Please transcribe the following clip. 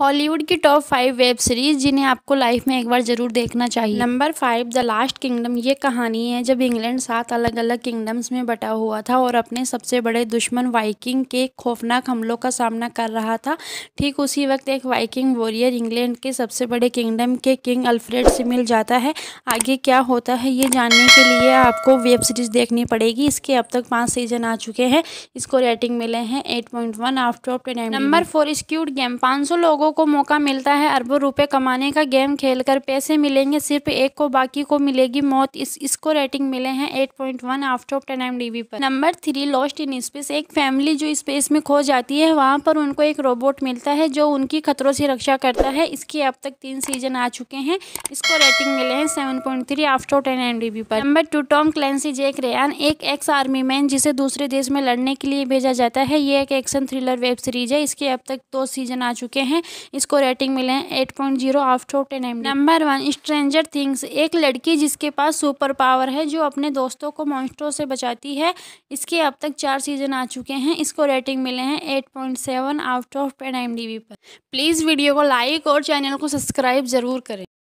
Hollywood की top five web series जिन्हें आपको लाइफ में एक बार जरूर देखना चाहिए number five The Last Kingdom ये कहानी है जब इंग्लैंड सात अलग अलग किंगडम्स में बटा हुआ था और अपने सबसे बड़े दुश्मन वाइकिंग के खौफनाक हमलों का सामना कर रहा था ठीक उसी वक्त एक वाइकिंग वॉरियर इंग्लैंड के सबसे बड़े किंगडम के किंग अल्फ्रेड से मिल जाता है आगे क्या होता है ये जानने के लिए आपको वेब सीरीज देखनी पड़ेगी इसके अब तक पाँच सीजन आ चुके हैं इसको रेटिंग मिले हैं eight point one after number four Squid Game पाँच सौ लोगों लोगों को मौका मिलता है अरबों रुपए कमाने का गेम खेलकर पैसे मिलेंगे सिर्फ एक को बाकी को मिलेगी मौत इस इसको रेटिंग मिले हैं 8.1 point one after of ten एम पर number three Lost in Space एक फैमिली जो स्पेस में खो जाती है वहाँ पर उनको एक रोबोट मिलता है जो उनकी खतरों से रक्षा करता है इसके अब तक तीन सीजन आ चुके हैं इसको रेटिंग मिले हैं seven point three out of ten एम पर number two Tom Clancy Jack Ryan एक एक्स आर्मी मैन जिसे दूसरे देश में लड़ने के लिए भेजा जाता है ये एक एक्शन थ्रिलर वेब सीरीज है इसके अब तक दो सीजन आ चुके हैं इसको रेटिंग मिले हैं eight point zero out of ten एम नंबर वन स्ट्रेंजर थिंग्स एक लड़की जिसके पास सुपर पावर है जो अपने दोस्तों को मॉन्स्टरों से बचाती है इसके अब तक चार सीजन आ चुके हैं इसको रेटिंग मिले हैं eight point seven out of ten एम पर प्लीज़ वीडियो को लाइक और चैनल को सब्सक्राइब ज़रूर करें